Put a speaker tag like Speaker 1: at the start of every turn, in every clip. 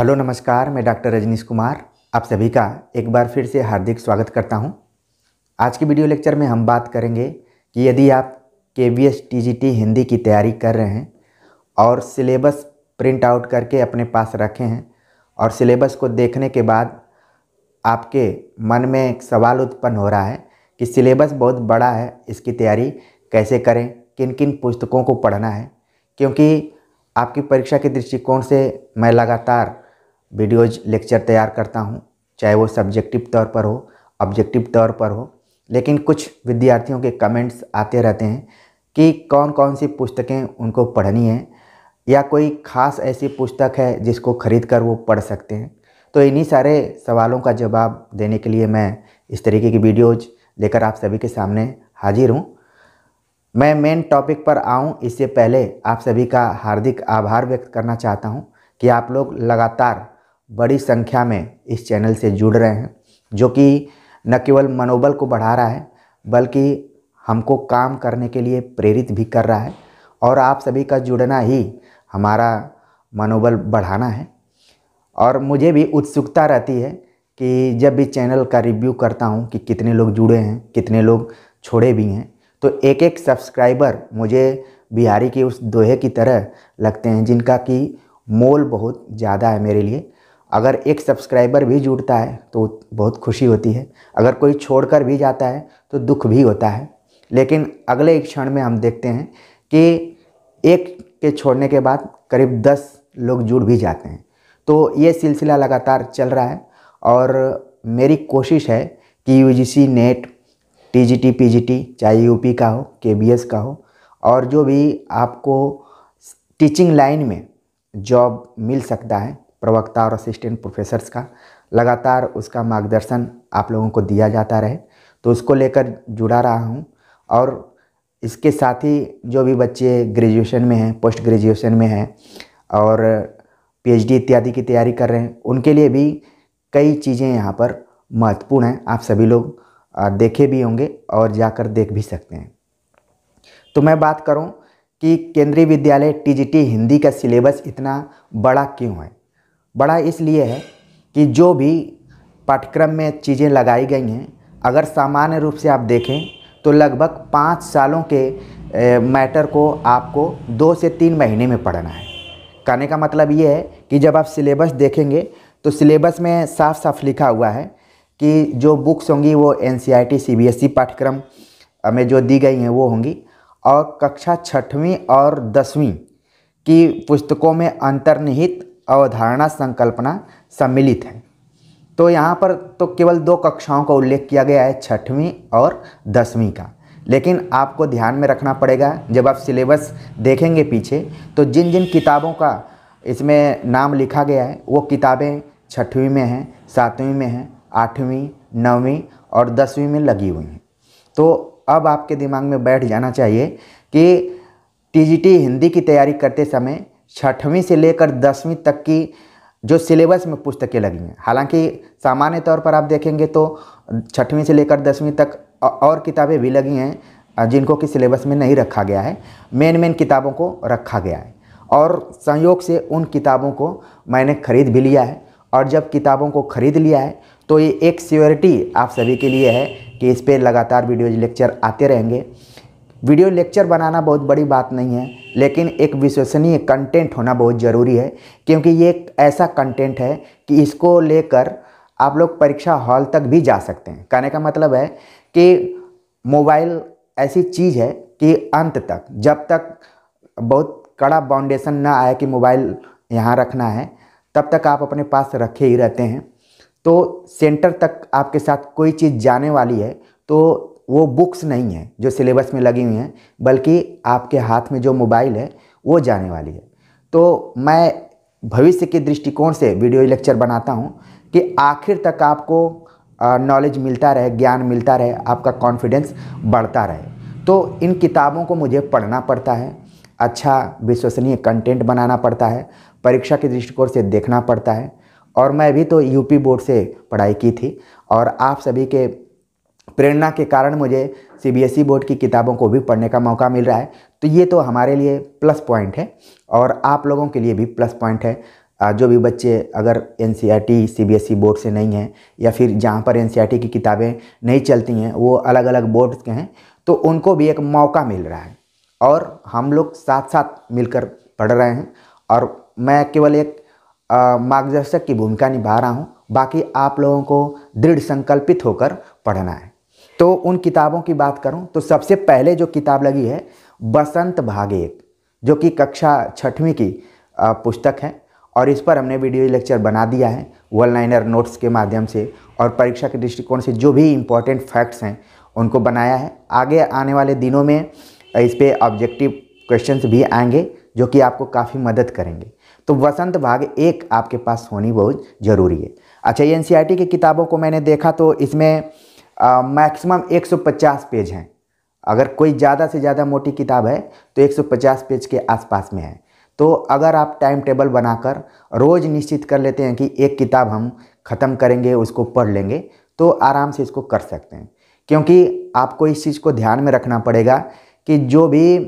Speaker 1: Hello नमस्कार मैं doctor Rajneesh Kumar आप सभी का एक बार फिर से हार्दिक स्वागत करता हूं। आज के वीडियो लेक्चर में हम बात करेंगे कि यदि आप K V S T G T Hindi की तैयारी कर रहे हैं और सिलेबस प्रिंट आउट करके अपने पास रखे हैं और सिलेबस को देखने के बाद आपके मन में एक सवाल उत्पन्न हो रहा है कि सिलेबस बहुत बड़ा है इसकी तैयारी कैसे करें किन किन पुस्तकों को पढ़ना है क्योंकि आपकी परीक्षा के दृष्टिकोण से मैं लगातार वीडियोज लेक्चर तैयार करता हूँ चाहे वो सब्जेक्टिव तौर पर हो ऑब्जेक्टिव तौर पर हो लेकिन कुछ विद्यार्थियों के कमेंट्स आते रहते हैं कि कौन कौन सी पुस्तकें उनको पढ़नी है या कोई ख़ास ऐसी पुस्तक है जिसको खरीद कर वो पढ़ सकते हैं तो इन्हीं सारे सवालों का जवाब देने के लिए मैं इस तरीके की वीडियोज लेकर आप सभी के सामने हाजिर हूँ मैं मेन टॉपिक पर आऊँ इससे पहले आप सभी का हार्दिक आभार व्यक्त करना चाहता हूँ कि आप लोग लगातार बड़ी संख्या में इस चैनल से जुड़ रहे हैं जो कि न केवल मनोबल को बढ़ा रहा है बल्कि हमको काम करने के लिए प्रेरित भी कर रहा है और आप सभी का जुड़ना ही हमारा मनोबल बढ़ाना है और मुझे भी उत्सुकता रहती है कि जब भी चैनल का रिव्यू करता हूँ कि कितने लोग जुड़े हैं कितने लोग छोड़े भी हैं तो एक एक सब्सक्राइबर मुझे बिहारी के उस दोहे की तरह लगते हैं जिनका कि मोल बहुत ज़्यादा है मेरे लिए अगर एक सब्सक्राइबर भी जुड़ता है तो बहुत खुशी होती है अगर कोई छोड़कर भी जाता है तो दुख भी होता है लेकिन अगले एक क्षण में हम देखते हैं कि एक के छोड़ने के बाद करीब दस लोग जुड़ भी जाते हैं तो ये सिलसिला लगातार चल रहा है और मेरी कोशिश है कि यूजीसी नेट टीजीटी पीजीटी चाहे यूपी का हो केबीएस का हो और जो भी आपको टीचिंग लाइन में जॉब मिल सकता है प्रवक्ता और असिस्टेंट प्रोफेसर्स का लगातार उसका मार्गदर्शन आप लोगों को दिया जाता रहे तो उसको लेकर जुड़ा रहा हूँ और इसके साथ ही जो भी बच्चे ग्रेजुएशन में हैं पोस्ट ग्रेजुएशन में हैं और पीएचडी इत्यादि की तैयारी कर रहे हैं उनके लिए भी कई चीज़ें यहाँ पर महत्वपूर्ण हैं आप सभी लोग देखे भी होंगे और जाकर देख भी सकते हैं तो मैं बात करूँ कि केंद्रीय विद्यालय टीजीटी हिंदी का सिलेबस इतना बड़ा क्यों है बड़ा इसलिए है कि जो भी पाठ्यक्रम में चीज़ें लगाई गई हैं अगर सामान्य रूप से आप देखें तो लगभग पाँच सालों के मैटर को आपको दो से तीन महीने में पढ़ना है कहने का मतलब ये है कि जब आप सिलेबस देखेंगे तो सिलेबस में साफ साफ लिखा हुआ है कि जो बुक्स होंगी वो N C I T C B S E पाठ्यक्रम में जो दी गई हैं वो होंगी और कक्षा छठवीं और दसवीं की पुस्तकों में अंतर्निहित अवधारणा संकल्पना सम्मिलित है तो यहाँ पर तो केवल दो कक्षाओं का उल्लेख किया गया है छठवीं और दसवीं का लेकिन आपको ध्यान में रखना पड़ेगा जब आप सिलेबस देखेंगे पीछे तो जिन जिन किताबों का इसमें नाम लिखा गया है वो किताबें छठवीं में हैं सातवीं में हैं आठवीं नौवीं और दसवीं में लगी हुई हैं तो अब आपके दिमाग में बैठ जाना चाहिए कि टी हिंदी की तैयारी करते समय छठवीं से लेकर दसवीं तक की जो सिलेबस में पुस्तकें लगी हैं हालांकि सामान्य तौर पर आप देखेंगे तो छठवीं से लेकर दसवीं तक और किताबें भी लगी हैं जिनको कि सिलेबस में नहीं रखा गया है मेन मेन किताबों को रखा गया है और संयोग से उन किताबों को मैंने ख़रीद भी लिया है और जब किताबों को ख़रीद लिया है तो ये एक सियोरिटी आप सभी के लिए है कि इस पर लगातार वीडियोज लेक्चर आते रहेंगे वीडियो लेक्चर बनाना बहुत बड़ी बात नहीं है लेकिन एक विश्वसनीय कंटेंट होना बहुत ज़रूरी है क्योंकि ये एक ऐसा कंटेंट है कि इसको लेकर आप लोग परीक्षा हॉल तक भी जा सकते हैं कहने का मतलब है कि मोबाइल ऐसी चीज़ है कि अंत तक जब तक बहुत कड़ा बाउंडेशन ना आए कि मोबाइल यहाँ रखना है तब तक आप अपने पास रखे ही रहते हैं तो सेंटर तक आपके साथ कोई चीज़ जाने वाली है तो वो बुक्स नहीं है जो सिलेबस में लगी हुई हैं बल्कि आपके हाथ में जो मोबाइल है वो जाने वाली है तो मैं भविष्य के दृष्टिकोण से वीडियो लेक्चर बनाता हूँ कि आखिर तक आपको नॉलेज मिलता रहे ज्ञान मिलता रहे आपका कॉन्फिडेंस बढ़ता रहे तो इन किताबों को मुझे पढ़ना पड़ता है अच्छा विश्वसनीय कंटेंट बनाना पड़ता है परीक्षा के दृष्टिकोण से देखना पड़ता है और मैं भी तो यूपी बोर्ड से पढ़ाई की थी और आप सभी के प्रेरणा के कारण मुझे सीबीएसई e बोर्ड की किताबों को भी पढ़ने का मौका मिल रहा है तो ये तो हमारे लिए प्लस पॉइंट है और आप लोगों के लिए भी प्लस पॉइंट है जो भी बच्चे अगर N E e e board से नहीं हैं या फिर जहाँ पर एन की किताबें नहीं चलती हैं वो अलग अलग बोर्ड्स के हैं तो उनको भी एक मौका मिल रहा है और हम लोग साथ साथ मिलकर पढ़ रहे हैं और मैं केवल एक मार्गदर्शक की भूमिका निभा रहा हूँ बाकी आप लोगों को दृढ़ संकल्पित होकर पढ़ना है तो उन किताबों की बात करूं तो सबसे पहले जो किताब लगी है बसंत भाग एक जो कि कक्षा छठवीं की पुस्तक है और इस पर हमने वीडियो लेक्चर बना दिया है वन लाइनर नोट्स के माध्यम से और परीक्षा के दृष्टिकोण से जो भी इम्पोर्टेंट फैक्ट्स हैं उनको बनाया है आगे आने वाले दिनों में इस पर ऑब्जेक्टिव क्वेश्चंस भी आएंगे जो कि आपको काफ़ी मदद करेंगे तो वसंत भाग एक आपके पास होनी बहुत ज़रूरी है अच्छा ये एन e की किताबों को मैंने देखा तो इसमें मैक्सिमम 150 पेज हैं अगर कोई ज़्यादा से ज़्यादा मोटी किताब है तो 150 पेज के आसपास में है तो अगर आप टाइम टेबल बनाकर रोज़ निश्चित कर लेते हैं कि एक किताब हम ख़त्म करेंगे उसको पढ़ लेंगे तो आराम से इसको कर सकते हैं क्योंकि आपको इस चीज़ को ध्यान में रखना पड़ेगा कि जो भी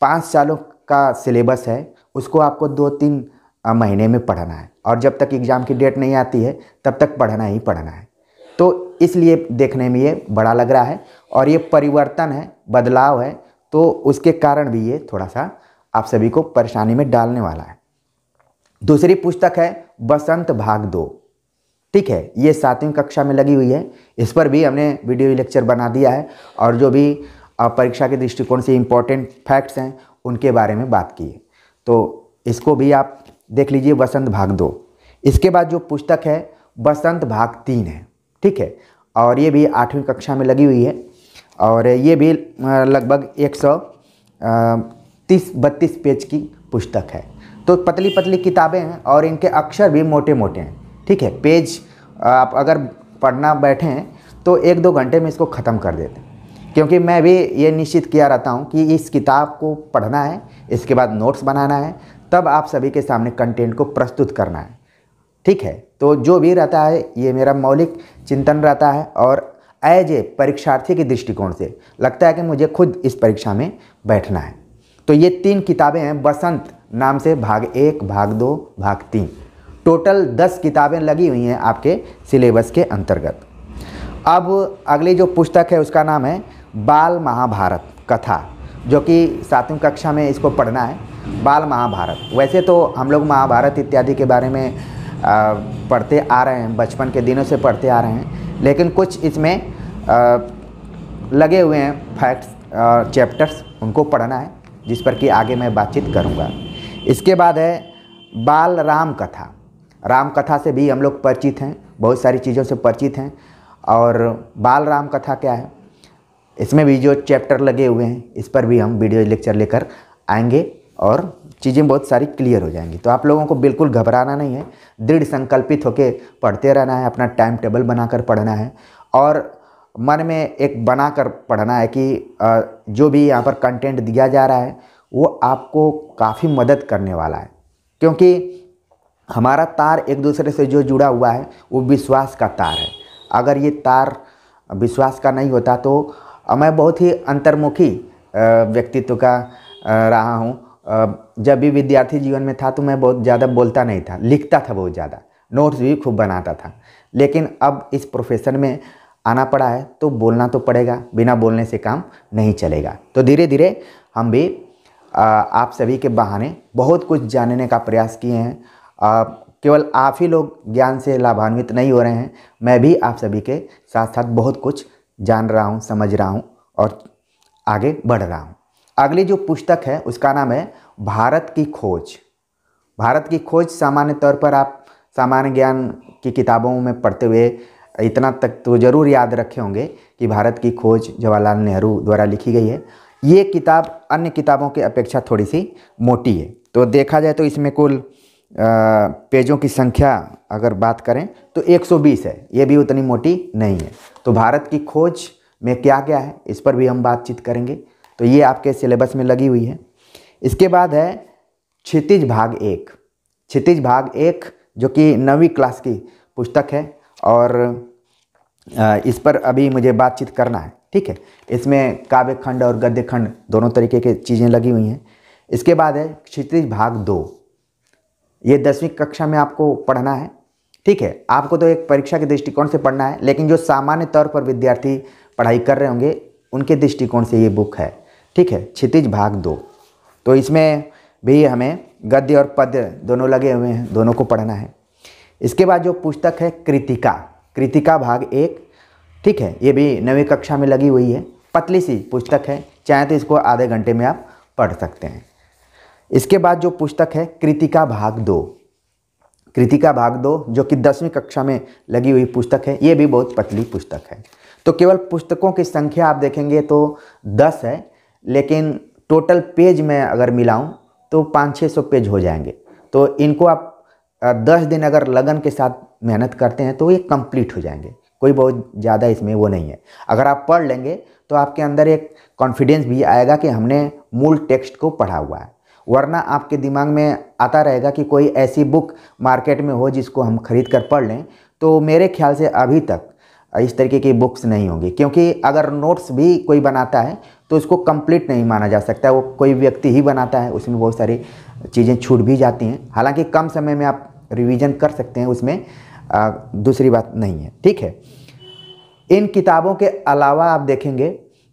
Speaker 1: पाँच सालों का सिलेबस है उसको आपको दो तीन महीने में पढ़ना है और जब तक एग्ज़ाम की डेट नहीं आती है तब तक पढ़ना ही पढ़ना है तो इसलिए देखने में ये बड़ा लग रहा है और ये परिवर्तन है बदलाव है तो उसके कारण भी ये थोड़ा सा आप सभी को परेशानी में डालने वाला है दूसरी पुस्तक है बसंत भाग दो ठीक है ये सातवीं कक्षा में लगी हुई है इस पर भी हमने वीडियो लेक्चर बना दिया है और जो भी परीक्षा के दृष्टिकोण से इम्पॉर्टेंट फैक्ट्स हैं उनके बारे में बात की है तो इसको भी आप देख लीजिए बसंत भाग दो इसके बाद जो पुस्तक है बसंत भाग तीन है ठीक है और ये भी आठवीं कक्षा में लगी हुई है और ये भी लगभग एक सौ तीस बत्तीस पेज की पुस्तक है तो पतली पतली किताबें हैं और इनके अक्षर भी मोटे मोटे हैं ठीक है पेज आप अगर पढ़ना बैठे हैं तो एक दो घंटे में इसको ख़त्म कर देते हैं क्योंकि मैं भी ये निश्चित किया रहता हूँ कि इस किताब को पढ़ना है इसके बाद नोट्स बनाना है तब आप सभी के सामने कंटेंट को प्रस्तुत करना है ठीक है तो जो भी रहता है ये मेरा मौलिक चिंतन रहता है और एज ए परीक्षार्थी के दृष्टिकोण से लगता है कि मुझे खुद इस परीक्षा में बैठना है तो ये तीन किताबें हैं बसंत नाम से भाग एक भाग दो भाग तीन टोटल दस किताबें लगी हुई हैं आपके सिलेबस के अंतर्गत अब अगली जो पुस्तक है उसका नाम है बाल महाभारत कथा जो कि सातवीं कक्षा में इसको पढ़ना है बाल महाभारत वैसे तो हम लोग महाभारत इत्यादि के बारे में पढ़ते आ रहे हैं बचपन के दिनों से पढ़ते आ रहे हैं लेकिन कुछ इसमें लगे हुए हैं फैक्ट्स चैप्टर्स उनको पढ़ना है जिस पर कि आगे मैं बातचीत करूँगा इसके बाद है बाल राम कथा राम कथा से भी हम लोग परिचित हैं बहुत सारी चीज़ों से परिचित हैं और बाल राम कथा क्या है इसमें भी जो चैप्टर लगे हुए हैं इस पर भी हम वीडियो लेक्चर लेकर आएंगे और चीज़ें बहुत सारी क्लियर हो जाएंगी तो आप लोगों को बिल्कुल घबराना नहीं है दृढ़ संकल्पित होकर पढ़ते रहना है अपना टाइम टेबल बनाकर पढ़ना है और मन में एक बना कर पढ़ना है कि जो भी यहाँ पर कंटेंट दिया जा रहा है वो आपको काफ़ी मदद करने वाला है क्योंकि हमारा तार एक दूसरे से जो जुड़ा हुआ है वो विश्वास का तार है अगर ये तार विश्वास का नहीं होता तो मैं बहुत ही अंतर्मुखी व्यक्तित्व का रहा हूँ जब भी विद्यार्थी जीवन में था तो मैं बहुत ज़्यादा बोलता नहीं था लिखता था बहुत ज़्यादा नोट्स भी खूब बनाता था लेकिन अब इस प्रोफेशन में आना पड़ा है तो बोलना तो पड़ेगा बिना बोलने से काम नहीं चलेगा तो धीरे धीरे हम भी आप सभी के बहाने बहुत कुछ जानने का प्रयास किए हैं केवल आप ही लोग ज्ञान से लाभान्वित नहीं हो रहे हैं मैं भी आप सभी के साथ साथ बहुत कुछ जान रहा हूँ समझ रहा हूँ और आगे बढ़ रहा हूँ अगली जो पुस्तक है उसका नाम है भारत की खोज भारत की खोज सामान्य तौर पर आप सामान्य ज्ञान की किताबों में पढ़ते हुए इतना तक तो ज़रूर याद रखे होंगे कि भारत की खोज जवाहरलाल नेहरू द्वारा लिखी गई है ये किताब अन्य किताबों की अपेक्षा थोड़ी सी मोटी है तो देखा जाए तो इसमें कुल पेजों की संख्या अगर बात करें तो 120 है ये भी उतनी मोटी नहीं है तो भारत की खोज में क्या क्या है इस पर भी हम बातचीत करेंगे तो ये आपके सिलेबस में लगी हुई है इसके बाद है क्षितिज भाग एक क्षितिज भाग एक जो कि नवीं क्लास की पुस्तक है और इस पर अभी मुझे बातचीत करना है ठीक है इसमें काव्य खंड और गद्य खंड दोनों तरीके के चीज़ें लगी हुई हैं इसके बाद है क्षितिज भाग दो ये दसवीं कक्षा में आपको पढ़ना है ठीक है आपको तो एक परीक्षा के दृष्टिकोण से पढ़ना है लेकिन जो सामान्य तौर पर विद्यार्थी पढ़ाई कर रहे होंगे उनके दृष्टिकोण से ये बुक है ठीक है क्षितिज भाग दो तो इसमें भी हमें गद्य और पद्य दोनों लगे हुए हैं दोनों को पढ़ना है इसके बाद जो पुस्तक है कृतिका कृतिका भाग एक ठीक है ये भी नवी कक्षा में लगी हुई है पतली सी पुस्तक है चाहे तो इसको आधे घंटे में आप पढ़ सकते हैं इसके बाद जो पुस्तक है कृतिका भाग दो कृतिका भाग दो जो कि दसवीं कक्षा में लगी हुई पुस्तक है ये भी बहुत पतली पुस्तक है तो केवल पुस्तकों की संख्या आप देखेंगे तो दस है लेकिन टोटल पेज में अगर मिलाऊं तो पाँच छः सौ पेज हो जाएंगे तो इनको आप दस दिन अगर लगन के साथ मेहनत करते हैं तो ये कंप्लीट हो जाएंगे कोई बहुत ज़्यादा इसमें वो नहीं है अगर आप पढ़ लेंगे तो आपके अंदर एक कॉन्फिडेंस भी आएगा कि हमने मूल टेक्स्ट को पढ़ा हुआ है वरना आपके दिमाग में आता रहेगा कि कोई ऐसी बुक मार्केट में हो जिसको हम खरीद कर पढ़ लें तो मेरे ख्याल से अभी तक इस तरीके की बुक्स नहीं होंगी क्योंकि अगर नोट्स भी कोई बनाता है तो इसको कंप्लीट नहीं माना जा सकता है वो कोई व्यक्ति ही बनाता है उसमें बहुत सारी चीज़ें छूट भी जाती हैं हालांकि कम समय में आप रिवीजन कर सकते हैं उसमें आ, दूसरी बात नहीं है ठीक है इन किताबों के अलावा आप देखेंगे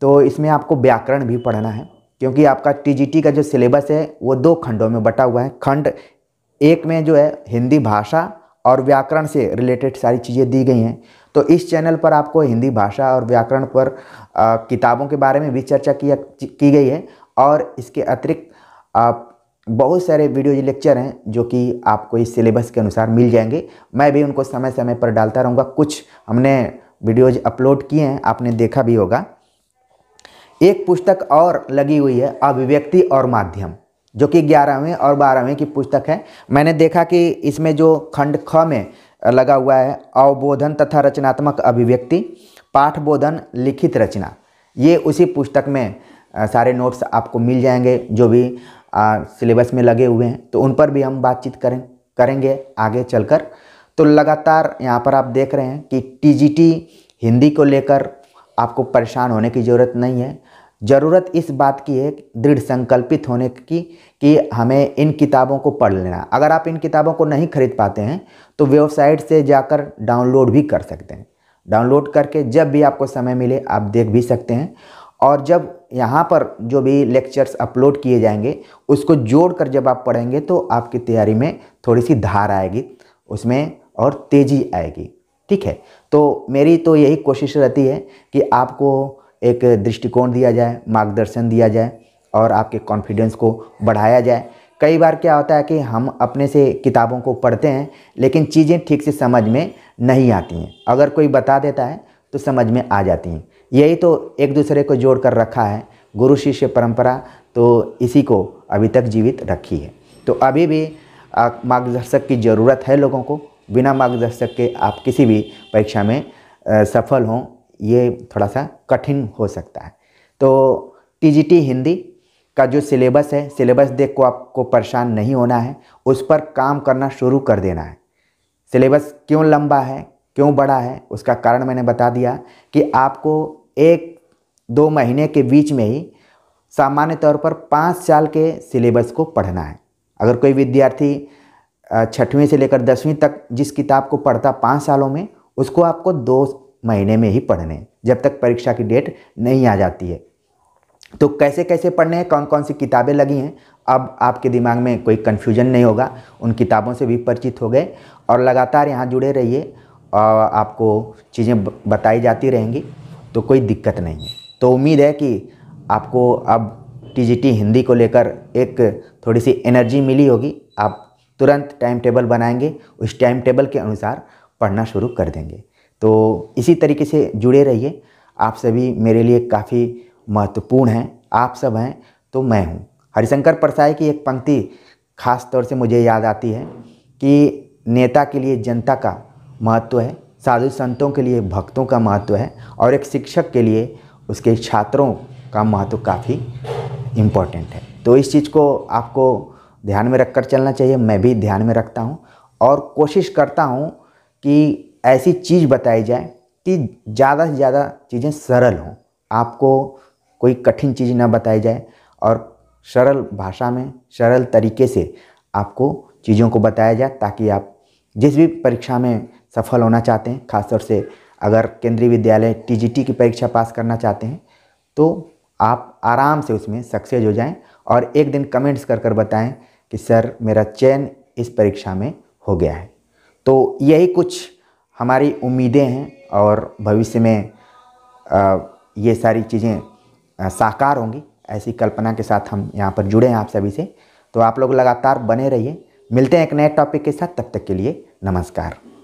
Speaker 1: तो इसमें आपको व्याकरण भी पढ़ना है क्योंकि आपका टी का जो सिलेबस है वो दो खंडों में बटा हुआ है खंड एक में जो है हिंदी भाषा और व्याकरण से रिलेटेड सारी चीज़ें दी गई हैं तो इस चैनल पर आपको हिंदी भाषा और व्याकरण पर आ, किताबों के बारे में भी चर्चा किया की गई है और इसके अतिरिक्त बहुत सारे वीडियो लेक्चर हैं जो कि आपको इस सिलेबस के अनुसार मिल जाएंगे मैं भी उनको समय समय पर डालता रहूँगा कुछ हमने वीडियोज अपलोड किए हैं आपने देखा भी होगा एक पुस्तक और लगी हुई है अभिव्यक्ति और माध्यम जो कि ग्यारहवीं और बारहवीं की पुस्तक है मैंने देखा कि इसमें जो खंड ख में लगा हुआ है अवबोधन तथा रचनात्मक अभिव्यक्ति पाठबोधन लिखित रचना ये उसी पुस्तक में सारे नोट्स आपको मिल जाएंगे जो भी सिलेबस में लगे हुए हैं तो उन पर भी हम बातचीत करें करेंगे आगे चलकर तो लगातार यहाँ पर आप देख रहे हैं कि टीजीटी हिंदी को लेकर आपको परेशान होने की ज़रूरत नहीं है ज़रूरत इस बात की है दृढ़ संकल्पित होने की कि हमें इन किताबों को पढ़ लेना अगर आप इन किताबों को नहीं खरीद पाते हैं तो वेबसाइट से जाकर डाउनलोड भी कर सकते हैं डाउनलोड करके जब भी आपको समय मिले आप देख भी सकते हैं और जब यहाँ पर जो भी लेक्चर्स अपलोड किए जाएंगे उसको जोड़कर जब आप पढ़ेंगे तो आपकी तैयारी में थोड़ी सी धार आएगी उसमें और तेज़ी आएगी ठीक है तो मेरी तो यही कोशिश रहती है कि आपको एक दृष्टिकोण दिया जाए मार्गदर्शन दिया जाए और आपके कॉन्फिडेंस को बढ़ाया जाए कई बार क्या होता है कि हम अपने से किताबों को पढ़ते हैं लेकिन चीज़ें ठीक से समझ में नहीं आती हैं अगर कोई बता देता है तो समझ में आ जाती हैं यही तो एक दूसरे को जोड़ कर रखा है गुरु शिष्य परंपरा तो इसी को अभी तक जीवित रखी है तो अभी भी मार्गदर्शक की ज़रूरत है लोगों को बिना मार्गदर्शक के आप किसी भी परीक्षा में सफल हों ये थोड़ा सा कठिन हो सकता है तो टीजीटी हिंदी का जो सिलेबस है सिलेबस देख को आपको परेशान नहीं होना है उस पर काम करना शुरू कर देना है सिलेबस क्यों लंबा है क्यों बड़ा है उसका कारण मैंने बता दिया कि आपको एक दो महीने के बीच में ही सामान्य तौर पर पाँच साल के सिलेबस को पढ़ना है अगर कोई विद्यार्थी छठवीं से लेकर दसवीं तक जिस किताब को पढ़ता पाँच सालों में उसको आपको दो महीने में ही पढ़ने जब तक परीक्षा की डेट नहीं आ जाती है तो कैसे कैसे पढ़ने हैं कौन कौन सी किताबें लगी हैं अब आपके दिमाग में कोई कन्फ्यूजन नहीं होगा उन किताबों से भी परिचित हो गए और लगातार यहाँ जुड़े रहिए और आपको चीज़ें बताई जाती रहेंगी तो कोई दिक्कत नहीं है तो उम्मीद है कि आपको अब टीजीटी हिंदी को लेकर एक थोड़ी सी एनर्जी मिली होगी आप तुरंत टाइम टेबल बनाएंगे उस टाइम टेबल के अनुसार पढ़ना शुरू कर देंगे तो इसी तरीके से जुड़े रहिए आप सभी मेरे लिए काफ़ी महत्वपूर्ण हैं आप सब हैं तो मैं हूँ हरिशंकर परसाई की एक पंक्ति खास तौर से मुझे याद आती है कि नेता के लिए जनता का महत्व है साधु संतों के लिए भक्तों का महत्व है और एक शिक्षक के लिए उसके छात्रों का महत्व काफ़ी इम्पॉर्टेंट है तो इस चीज़ को आपको ध्यान में रखकर चलना चाहिए मैं भी ध्यान में रखता हूँ और कोशिश करता हूँ कि ऐसी चीज़ बताई जाए कि ज़्यादा से ज़्यादा चीज़ें सरल हों आपको कोई कठिन चीज़ ना बताई जाए और सरल भाषा में सरल तरीके से आपको चीज़ों को बताया जाए ताकि आप जिस भी परीक्षा में सफल होना चाहते हैं खासतौर से अगर केंद्रीय विद्यालय टीजीटी की परीक्षा पास करना चाहते हैं तो आप आराम से उसमें सक्सेस हो जाएं और एक दिन कमेंट्स कर कर बताएं कि सर मेरा चयन इस परीक्षा में हो गया है तो यही कुछ हमारी उम्मीदें हैं और भविष्य में ये सारी चीज़ें साकार होंगी ऐसी कल्पना के साथ हम यहाँ पर जुड़े हैं आप सभी से तो आप लोग लगातार बने रहिए मिलते हैं एक नए टॉपिक के साथ तब तक के लिए नमस्कार